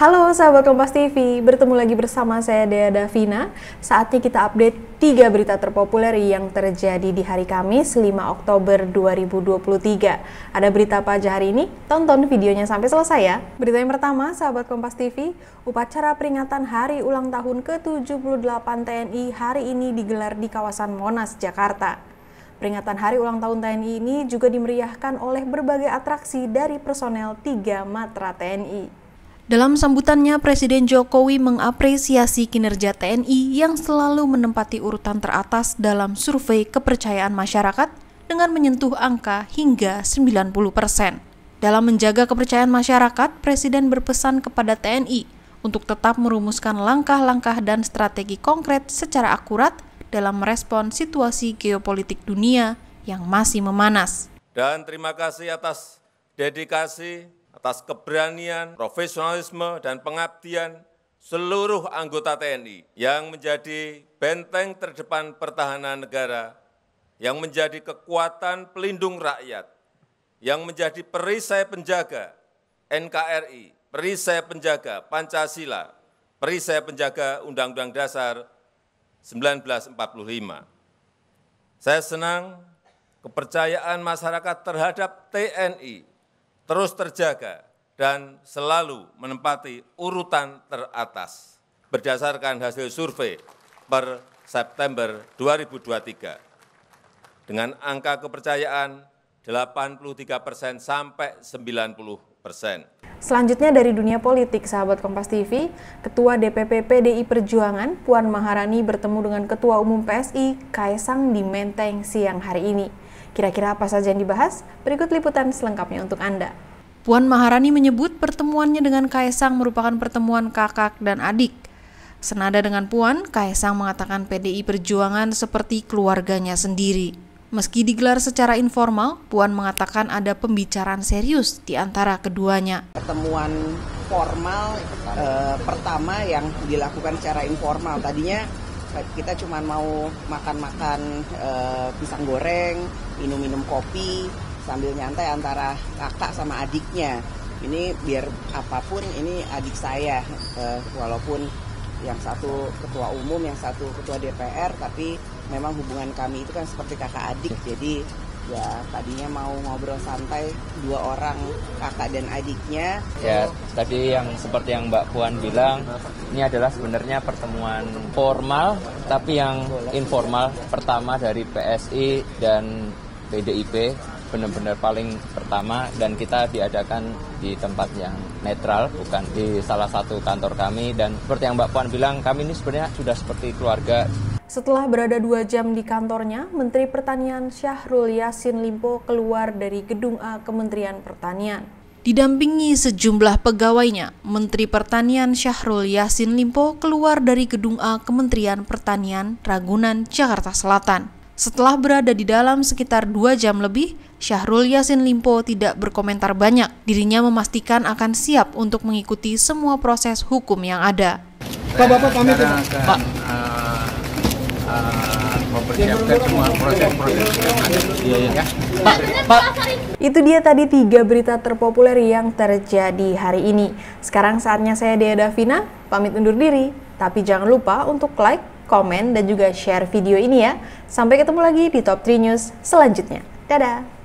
Halo sahabat Kompas TV, bertemu lagi bersama saya Dea Davina. Saatnya kita update 3 berita terpopuler yang terjadi di hari Kamis 5 Oktober 2023. Ada berita apa aja hari ini? Tonton videonya sampai selesai ya. Berita yang pertama, sahabat Kompas TV, upacara peringatan hari ulang tahun ke-78 TNI hari ini digelar di kawasan Monas, Jakarta. Peringatan hari ulang tahun TNI ini juga dimeriahkan oleh berbagai atraksi dari personel 3 matra TNI. Dalam sambutannya, Presiden Jokowi mengapresiasi kinerja TNI yang selalu menempati urutan teratas dalam survei kepercayaan masyarakat dengan menyentuh angka hingga 90 persen. Dalam menjaga kepercayaan masyarakat, Presiden berpesan kepada TNI untuk tetap merumuskan langkah-langkah dan strategi konkret secara akurat dalam merespon situasi geopolitik dunia yang masih memanas. Dan terima kasih atas dedikasi atas keberanian, profesionalisme, dan pengabdian seluruh anggota TNI yang menjadi benteng terdepan pertahanan negara, yang menjadi kekuatan pelindung rakyat, yang menjadi perisai penjaga NKRI, perisai penjaga Pancasila, perisai penjaga Undang-Undang Dasar 1945. Saya senang kepercayaan masyarakat terhadap TNI terus terjaga dan selalu menempati urutan teratas berdasarkan hasil survei per September 2023 dengan angka kepercayaan 83 persen sampai 90 persen. Selanjutnya dari dunia politik, sahabat Kompas TV, Ketua DPP PDI Perjuangan Puan Maharani bertemu dengan Ketua Umum PSI Kaisang di Menteng siang hari ini. Kira-kira apa saja yang dibahas? Berikut liputan selengkapnya untuk Anda. Puan Maharani menyebut pertemuannya dengan Kaisang merupakan pertemuan kakak dan adik. Senada dengan Puan, Kaisang mengatakan PDI Perjuangan seperti keluarganya sendiri. Meski digelar secara informal, Puan mengatakan ada pembicaraan serius di antara keduanya. Pertemuan formal eh, pertama yang dilakukan secara informal. Tadinya kita cuma mau makan-makan e, pisang goreng, minum-minum kopi, sambil nyantai antara kakak sama adiknya. Ini biar apapun ini adik saya, e, walaupun yang satu ketua umum, yang satu ketua DPR, tapi memang hubungan kami itu kan seperti kakak adik, iya. jadi juga ya, tadinya mau ngobrol santai dua orang kakak dan adiknya ya tadi yang seperti yang Mbak Puan bilang ini adalah sebenarnya pertemuan formal tapi yang informal pertama dari PSI dan PDIP benar-benar paling pertama dan kita diadakan di tempat yang netral bukan di salah satu kantor kami dan seperti yang Mbak Puan bilang kami ini sebenarnya sudah seperti keluarga setelah berada dua jam di kantornya, Menteri Pertanian Syahrul Yasin Limpo keluar dari gedung A Kementerian Pertanian. Didampingi sejumlah pegawainya, Menteri Pertanian Syahrul Yasin Limpo keluar dari gedung A Kementerian Pertanian Ragunan, Jakarta Selatan. Setelah berada di dalam sekitar dua jam lebih, Syahrul Yasin Limpo tidak berkomentar banyak. Dirinya memastikan akan siap untuk mengikuti semua proses hukum yang ada. Pak Bapak kami ya, Pak mempersiapkan semua proses-proses ya. Pak, Pak. Itu dia tadi tiga berita terpopuler yang terjadi hari ini. Sekarang saatnya saya Dea Davina pamit undur diri. Tapi jangan lupa untuk like, komen, dan juga share video ini ya. Sampai ketemu lagi di Top 3 News selanjutnya. Dadah!